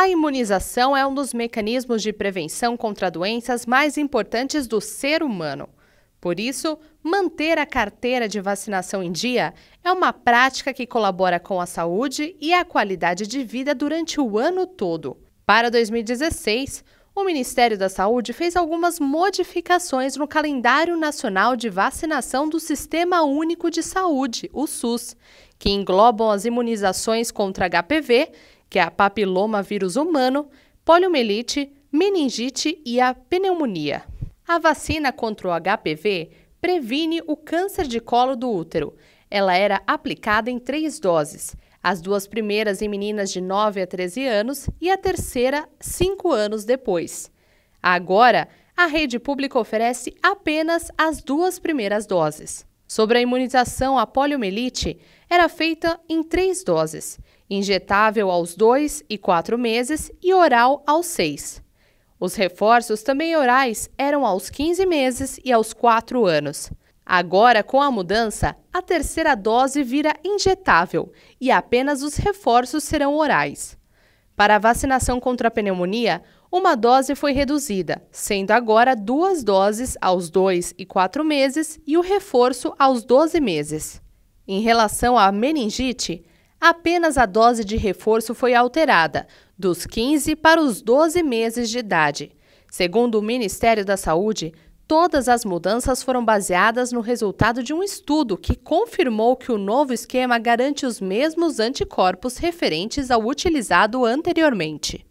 A imunização é um dos mecanismos de prevenção contra doenças mais importantes do ser humano. Por isso, manter a carteira de vacinação em dia é uma prática que colabora com a saúde e a qualidade de vida durante o ano todo. Para 2016, o Ministério da Saúde fez algumas modificações no calendário nacional de vacinação do Sistema Único de Saúde, o SUS, que englobam as imunizações contra HPV que é a papilomavírus humano, poliomielite, meningite e a pneumonia. A vacina contra o HPV previne o câncer de colo do útero. Ela era aplicada em três doses. As duas primeiras em meninas de 9 a 13 anos e a terceira cinco anos depois. Agora, a rede pública oferece apenas as duas primeiras doses. Sobre a imunização à poliomielite, era feita em três doses injetável aos 2 e 4 meses e oral aos 6. Os reforços também orais eram aos 15 meses e aos 4 anos. Agora, com a mudança, a terceira dose vira injetável e apenas os reforços serão orais. Para a vacinação contra a pneumonia, uma dose foi reduzida, sendo agora duas doses aos 2 e 4 meses e o reforço aos 12 meses. Em relação à meningite, Apenas a dose de reforço foi alterada, dos 15 para os 12 meses de idade. Segundo o Ministério da Saúde, todas as mudanças foram baseadas no resultado de um estudo que confirmou que o novo esquema garante os mesmos anticorpos referentes ao utilizado anteriormente.